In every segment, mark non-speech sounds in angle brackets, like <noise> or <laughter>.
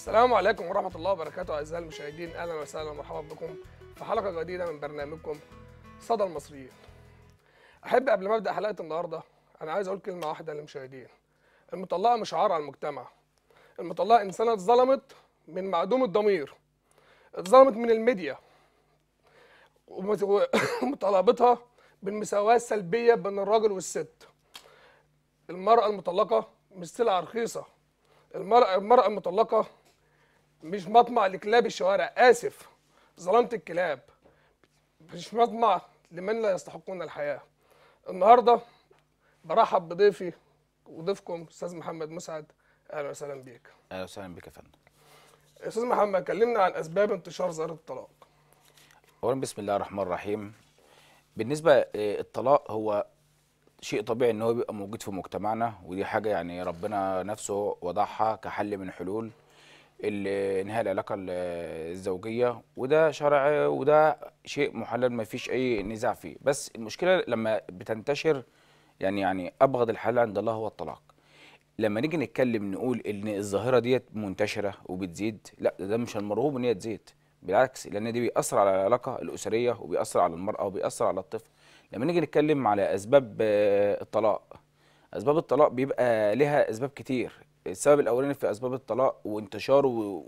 السلام عليكم ورحمة الله وبركاته أعزائي المشاهدين أهلا وسهلا ومرحبا بكم في حلقة جديدة من برنامجكم صدى المصريين. أحب قبل ما أبدأ حلقة النهاردة أنا عايز أقول كلمة واحدة للمشاهدين. المطلقة مش عار على المجتمع. المطلقة إنسانة اتظلمت من معدوم الضمير. اتظلمت من الميديا. <laughs> ومطالبتها بالمساواة السلبية بين الراجل والست. المرأة المطلقة مش سلعة رخيصة. المرأة المطلقة مش مطمع لكلاب الشوارع اسف ظلمت الكلاب مش مطمع لمن لا يستحقون الحياه النهارده برحب بضيفي وضيفكم استاذ محمد مسعد اهلا وسهلا بيك اهلا وسهلا بيك يا فندم استاذ محمد كلمنا عن اسباب انتشار ظاهره الطلاق اولا بسم الله الرحمن الرحيم بالنسبه آه، الطلاق هو شيء طبيعي ان هو بيبقى موجود في مجتمعنا ودي حاجه يعني ربنا نفسه وضعها كحل من حلول انهاء العلاقه الزوجيه وده شرع وده شيء محلل ما فيش اي نزاع فيه بس المشكله لما بتنتشر يعني يعني ابغض الحل عند الله هو الطلاق لما نيجي نتكلم نقول ان الظاهره ديت منتشره وبتزيد لا ده مش المرغوب ان هي تزيد بالعكس لان دي بيأثر على العلاقه الاسريه وبيأثر على المراه وبيأثر على الطفل لما نيجي نتكلم على اسباب آه، الطلاق اسباب الطلاق بيبقى لها اسباب كتير السبب الاولاني في اسباب الطلاق وانتشاره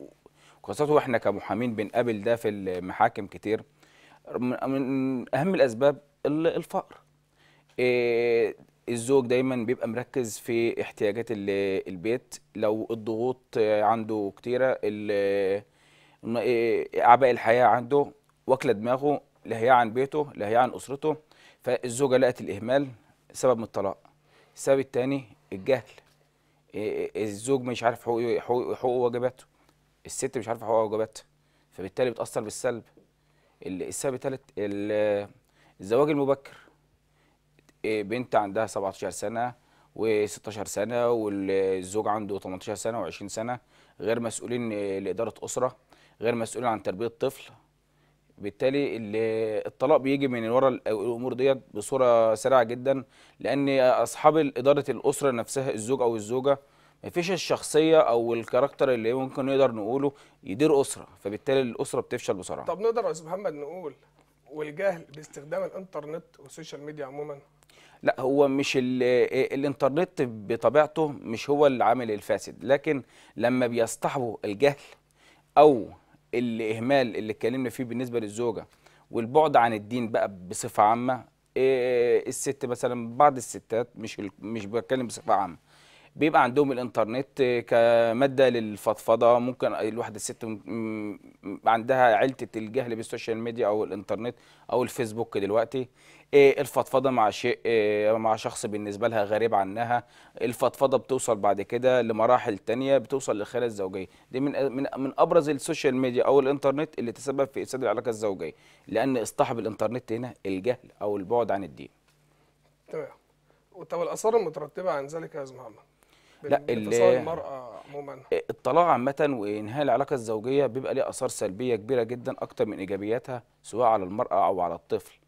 وخاصه احنا كمحامين بنقابل ده في المحاكم كتير من اهم الاسباب الفقر آه، الزوج دايما بيبقى مركز في احتياجات البيت لو الضغوط عنده كتيره آه، اعباء الحياه عنده واكله دماغه لا هي عن بيته لا هي عن اسرته فالزوجه لقت الاهمال سبب من الطلاق السبب الثاني الجهل إيه، الزوج مش عارف حقوقه إيه، حقوقه إيه، وواجباته الست مش عارفه حقوقها وواجباتها فبالتالي بتاثر بالسلب السبب الثالث الزواج المبكر بنت عندها 17 سنه و16 سنه والزوج عنده 18 سنه و20 سنه غير مسؤولين لاداره اسره غير مسؤولين عن تربيه طفل بالتالي الطلاق بيجي من ورا الامور ديت بصوره سريعه جدا لان اصحاب اداره الاسره نفسها الزوج او الزوجه مفيش الشخصيه او الكاركتر اللي ممكن نقدر نقوله يدير اسره فبالتالي الاسره بتفشل بسرعه طب نقدر يا استاذ محمد نقول والجهل باستخدام الانترنت والسوشيال ميديا عموما لا هو مش الانترنت بطبيعته مش هو العامل الفاسد لكن لما بيصطحبه الجهل او الاهمال اللي اتكلمنا فيه بالنسبه للزوجه والبعد عن الدين بقى بصفه عامه إيه، إيه، الست مثلا بعض الستات مش مش بتكلم بصفه عامه بيبقى عندهم الانترنت كماده للفضفضه ممكن الواحده الست عندها علته الجهل بالسوشيال ميديا او الانترنت او الفيسبوك دلوقتي إيه، الفضفضه مع شيء إيه، مع شخص بالنسبه لها غريب عنها الفضفضه بتوصل بعد كده لمراحل تانية بتوصل للخلايا الزوجيه دي من من من ابرز السوشيال ميديا او الانترنت اللي تسبب في افساد العلاقه الزوجيه لان اصطاحب الانترنت هنا الجهل او البعد عن الدين تمام طب الاثار المترتبه عن ذلك يا استاذ محمد لا المرأة عموما إيه، الطلاق عامة وإنهاء العلاقة الزوجية بيبقى ليه آثار سلبية كبيرة جدا أكتر من إيجابياتها سواء على المرأة أو على الطفل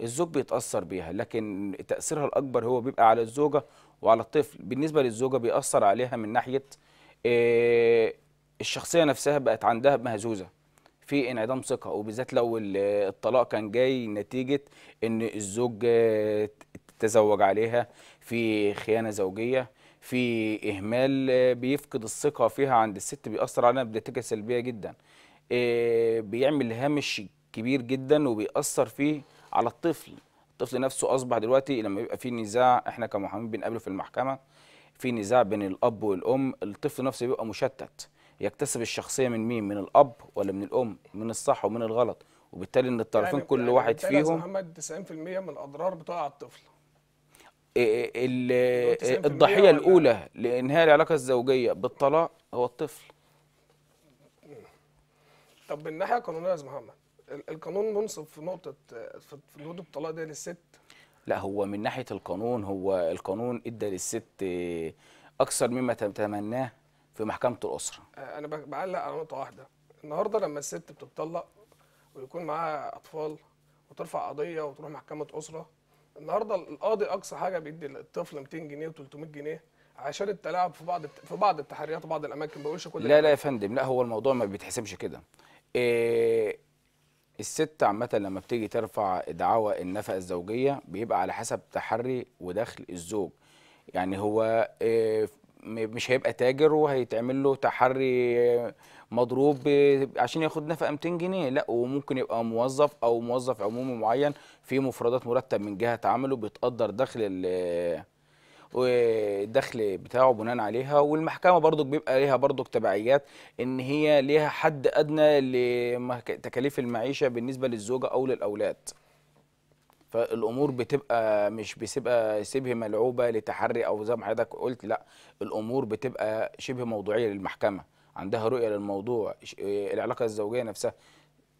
الزوج بيتاثر بيها لكن تاثيرها الاكبر هو بيبقى على الزوجه وعلى الطفل بالنسبه للزوجه بيأثر عليها من ناحيه آه، الشخصيه نفسها بقت عندها مهزوزه في انعدام ثقه وبالذات لو الطلاق كان جاي نتيجه ان الزوج آه، تزوج عليها في خيانه زوجيه في اهمال آه، بيفقد الثقه فيها عند الست بيأثر عليها بنتيجه سلبيه جدا بيعمل هامش كبير جدا وبيأثر فيه على الطفل الطفل نفسه اصبح دلوقتي لما يبقى في نزاع احنا كمحامين بنقابله في المحكمه في نزاع بين الاب والام الطفل نفسه بيبقى مشتت يكتسب الشخصيه من مين من الاب ولا من الام من الصح ومن الغلط وبالتالي ان الطرفين يعني كل يعني واحد فيهم محمد 90% من الاضرار بتقع على الطفل إيه، إيه، إيه، الضحيه الاولى لانهاء العلاقه الزوجيه بالطلاق هو الطفل طب من الناحيه القانونيه يا محمد القانون منصف في نقطه في وجود الطلاق ده للست لا هو من ناحيه القانون هو القانون ادى للست اكثر مما تتمناه في محكمه الاسره آه، انا بعلق على نقطه واحده النهارده لما الست بتطلق ويكون معاها اطفال وترفع قضيه وتروح محكمه اسره النهارده القاضي اقصى حاجه بيدي الطفل 200 جنيه و300 جنيه عشان التلاعب في بعض في بعض التحريات وبعض الاماكن بقولش كل لا لا يا فندم لا هو الموضوع ما بيتحسبش كده إيه الست عامه لما بتيجي ترفع دعوى النفقه الزوجيه بيبقى على حسب تحري ودخل الزوج يعني هو آه، مش هيبقى تاجر وهيتعمل له تحري آه، مضروب عشان ياخد نفقه 200 جنيه لا وممكن يبقى موظف او موظف عمومي معين في مفردات مرتب من جهه عمله بتقدر دخل والدخل بتاعه بناء عليها والمحكمه برضك بيبقى ليها برضك تبعيات ان هي ليها حد ادنى لتكاليف المعيشه بالنسبه للزوجه او للاولاد فالامور بتبقى مش بتبقى شبه ملعوبه لتحري او زي ما حضرتك قلت لا الامور بتبقى شبه موضوعيه للمحكمه عندها رؤيه للموضوع العلاقه الزوجيه نفسها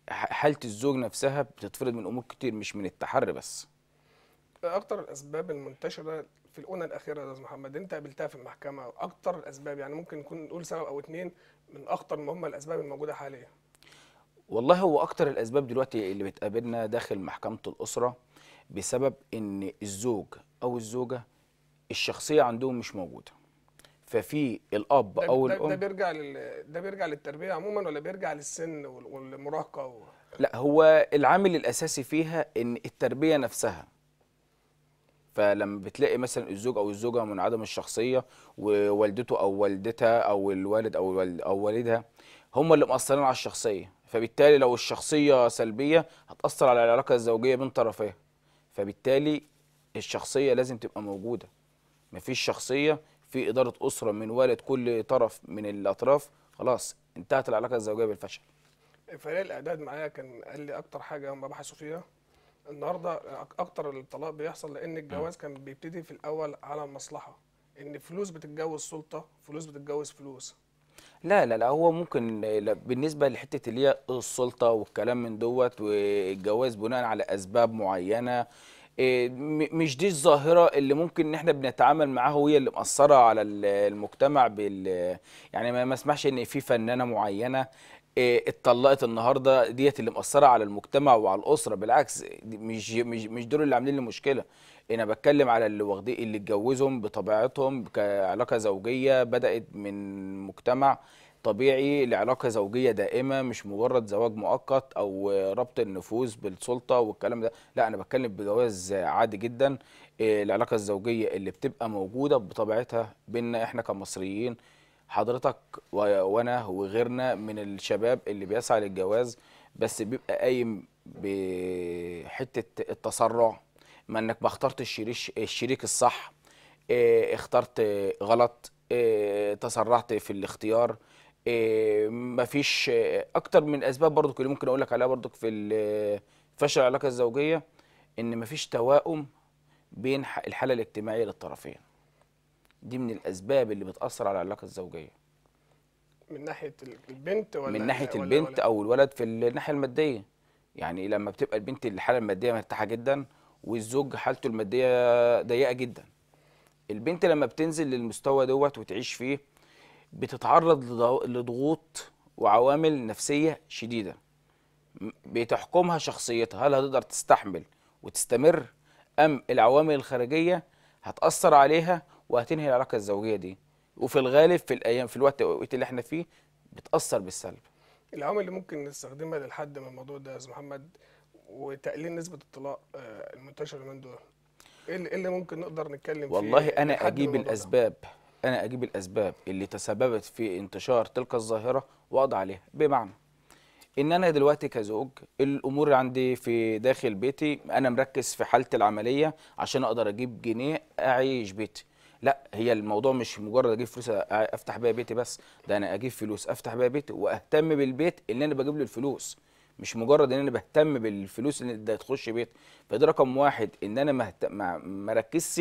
حاله الزوج نفسها بتتفرض من امور كتير مش من التحري بس اكتر الاسباب المنتشره في الاونه الاخيره يا استاذ محمد انت قابلتها في المحكمه اكتر الاسباب يعني ممكن نكون نقول سبب او اثنين من اخطر ما هم الاسباب الموجوده حاليا والله هو اكتر الاسباب دلوقتي اللي بتقابلنا داخل محكمه الاسره بسبب ان الزوج او الزوجه الشخصيه عندهم مش موجوده ففي الاب او ده الام ده بيرجع لل... ده بيرجع للتربيه عموما ولا بيرجع للسن والمراهقه و... لا هو العامل الاساسي فيها ان التربيه نفسها فلما بتلاقي مثلا الزوج او الزوجه منعدم الشخصيه ووالدته او والدتها او الوالد او الوالد او والدها هم اللي مأثرين على الشخصيه فبالتالي لو الشخصيه سلبيه هتأثر على العلاقه الزوجيه بين طرفيها فبالتالي الشخصيه لازم تبقى موجوده مفيش شخصيه في اداره اسره من والد كل طرف من الاطراف خلاص انتهت العلاقه الزوجيه بالفشل فريق الاعداد معايا كان قال لي اكتر حاجه هم بحثوا فيها النهارده اكتر الطلاق بيحصل لان الجواز كان بيبتدي في الاول على مصلحه ان فلوس بتتجوز سلطه فلوس بتتجوز فلوس لا لا لا هو ممكن بالنسبه لحته اللي هي السلطه والكلام من دوت والجواز بناء على اسباب معينه إيه، مش دي الظاهره اللي ممكن ان احنا بنتعامل معاها وهي اللي مأثره على المجتمع بال يعني ما اسمحش ان في فنانه معينه إيه، اتطلقت النهارده ديت اللي مأثره على المجتمع وعلى الاسره بالعكس مش مش مش دول اللي عاملين لي مشكله انا بتكلم على اللي واخدين اللي اتجوزهم بطبيعتهم كعلاقه زوجيه بدات من مجتمع طبيعي لعلاقه زوجيه دائمه مش مجرد زواج مؤقت او ربط النفوذ بالسلطه والكلام ده لا انا بتكلم بجواز عادي جدا إيه، العلاقه الزوجيه اللي بتبقى موجوده بطبيعتها بينا احنا كمصريين حضرتك وانا وغيرنا من الشباب اللي بيسعى للجواز بس بيبقى قايم بحته التسرع ما انك ما اخترتش الشريك الصح آه، اخترت غلط آه، تسرعت في الاختيار آه، مفيش اكتر من اسباب برضو اللي ممكن اقول لك عليها برضو في فشل العلاقه الزوجيه ان مفيش توائم بين الحاله الاجتماعيه للطرفين دي من الاسباب اللي بتاثر على العلاقه الزوجيه من ناحيه البنت ولا من ناحيه ولا البنت ولا او الولد في الناحيه الماديه يعني لما بتبقى البنت الحاله الماديه مرتاحه جدا والزوج حالته الماديه ضيقه جدا البنت لما بتنزل للمستوى دوت وتعيش فيه بتتعرض لضغوط وعوامل نفسيه شديده بتحكمها شخصيتها هل هتقدر تستحمل وتستمر ام العوامل الخارجيه هتاثر عليها وهتنهي العلاقه الزوجيه دي وفي الغالب في الايام في الوقت اللي احنا فيه بتاثر بالسلب العوامل اللي ممكن نستخدمها للحد من الموضوع ده يا استاذ محمد وتقليل نسبه الطلاق آه، المنتشره من دول إيه, ايه اللي ممكن نقدر نتكلم فيه والله انا اجيب الاسباب ده. انا اجيب الاسباب اللي تسببت في انتشار تلك الظاهره واقضي عليها بمعنى ان انا دلوقتي كزوج الامور عندي في داخل بيتي انا مركز في حالتي العمليه عشان اقدر اجيب جنيه اعيش بيتي لا هي الموضوع مش مجرد اجيب فلوس افتح بيها بيتي بس ده انا اجيب فلوس افتح بيها بيتي واهتم بالبيت اللي انا بجيب له الفلوس مش مجرد ان انا بهتم بالفلوس اللي تخش بيت فده رقم واحد ان انا ما مركزش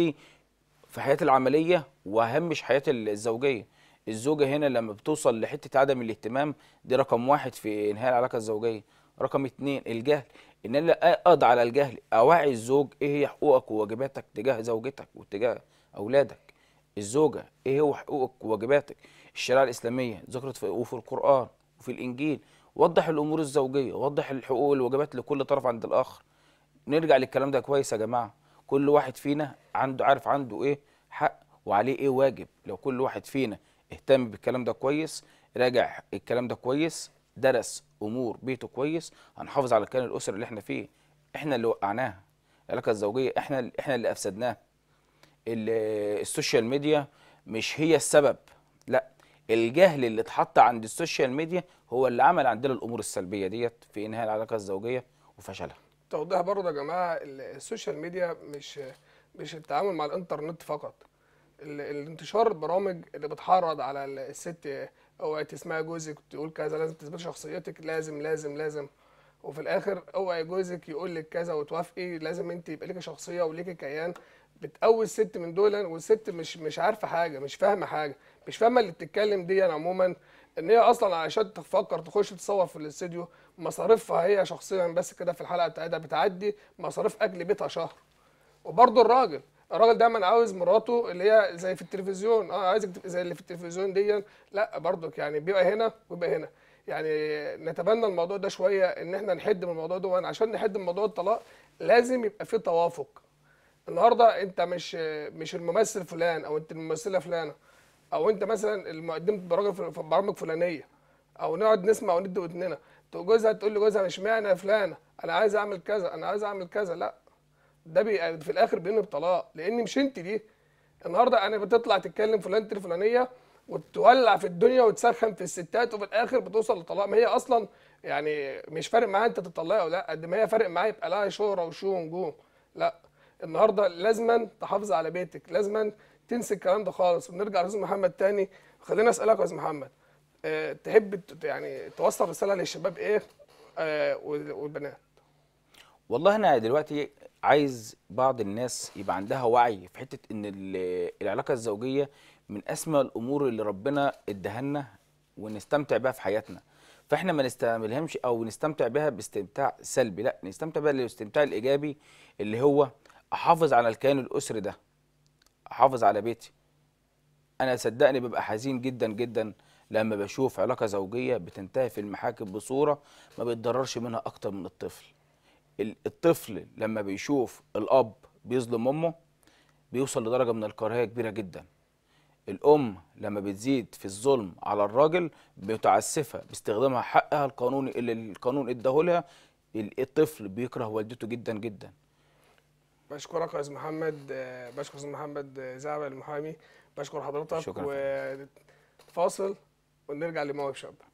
في حياتي العمليه واهمش حياتي الزوجيه الزوجه هنا لما بتوصل لحته عدم الاهتمام دي رقم واحد في انهاء العلاقه الزوجيه رقم اتنين الجهل ان انا اقضي على الجهل اوعي الزوج ايه هي حقوقك وواجباتك تجاه زوجتك وتجاه اولادك الزوجه ايه هو حقوقك وواجباتك الشريعه الاسلاميه ذكرت في وفي القران وفي الانجيل وضح الامور الزوجيه وضح الحقوق والواجبات لكل طرف عند الاخر نرجع للكلام ده كويس يا جماعه كل واحد فينا عنده عارف عنده ايه حق وعليه ايه واجب لو كل واحد فينا اهتم بالكلام ده كويس راجع الكلام ده كويس درس امور بيته كويس هنحافظ على الكيان الاسري اللي احنا فيه احنا اللي وقعناها العلاقه الزوجيه احنا احنا اللي افسدناها السوشيال ميديا مش هي السبب لا الجهل اللي اتحط عند السوشيال ميديا هو اللي عمل عندنا الامور السلبيه ديت في انهاء العلاقه الزوجيه وفشلها توضيح برضه يا جماعه السوشيال ميديا مش مش التعامل مع الانترنت فقط الانتشار البرامج اللي بتحرض على الست اوعي تسمعي جوزك تقول كذا لازم تثبتي شخصيتك لازم لازم لازم وفي الاخر اوعي جوزك يقول لك كذا وتوافقي لازم انت يبقى ليكي شخصيه وليكي كيان بتقوي الست من دول يعني والست مش مش عارفه حاجه مش فاهمه حاجه مش فاهمه اللي بتتكلم دي يعني عموما ان هي اصلا عشان تفكر تخش تصور في الاستديو مصاريفها هي شخصيا بس كده في الحلقه بتاعتها بتعدي مصاريف اكل بيتها شهر وبرده الراجل الراجل دايما عاوز مراته اللي هي زي في التلفزيون اه عايزك تبقى زي اللي في التلفزيون دي لا برضك يعني بيبقى هنا ويبقى هنا يعني نتبنى الموضوع ده شويه ان احنا نحد من الموضوع ده عشان نحد من موضوع الطلاق لازم يبقى في توافق النهارده انت مش مش الممثل فلان او انت الممثله فلانه او انت مثلا المقدمه برامج في برامج فلانيه او نقعد نسمع وندي ودننا جوزها تقول لجوزها مش معنى فلانه انا عايز اعمل كذا انا عايز اعمل كذا لا ده بي في الاخر بينهي بطلاق لان مش انت دي النهارده انا بتطلع تتكلم فلانتي الفلانيه وتولع في الدنيا وتسخن في الستات وفي الاخر بتوصل للطلاق ما هي اصلا يعني مش فارق معاها انت تطلقها ولا قد ما هي فارق معاها يبقى لها شهره وشو ونجوم لا النهارده لازما تحافظ على بيتك لازما تنسى الكلام ده خالص ونرجع لاستاذ محمد تاني خلينا اسالك يا استاذ محمد أه تحب يعني توصل رساله للشباب ايه أه والبنات والله انا دلوقتي عايز بعض الناس يبقى عندها وعي في حته ان العلاقه الزوجيه من اسمى الامور اللي ربنا اداها لنا ونستمتع بها في حياتنا فاحنا ما نستعملهمش او نستمتع بها باستمتاع سلبي لا نستمتع بها بالاستمتاع الايجابي اللي هو احافظ على الكيان الاسري ده احافظ على بيتي انا صدقني ببقى حزين جدا جدا لما بشوف علاقه زوجيه بتنتهي في المحاكم بصوره ما بيتضررش منها اكتر من الطفل الطفل لما بيشوف الاب بيظلم امه بيوصل لدرجه من الكراهيه كبيره جدا الام لما بتزيد في الظلم على الراجل متعسفه باستخدامها حقها القانوني اللي القانون اداهولها الطفل بيكره والدته جدا جدا بشكرك يا استاذ محمد آه، بشكر استاذ محمد آه، زعبل المحامي بشكر حضرتك وفاصل ونرجع لمواهب شابه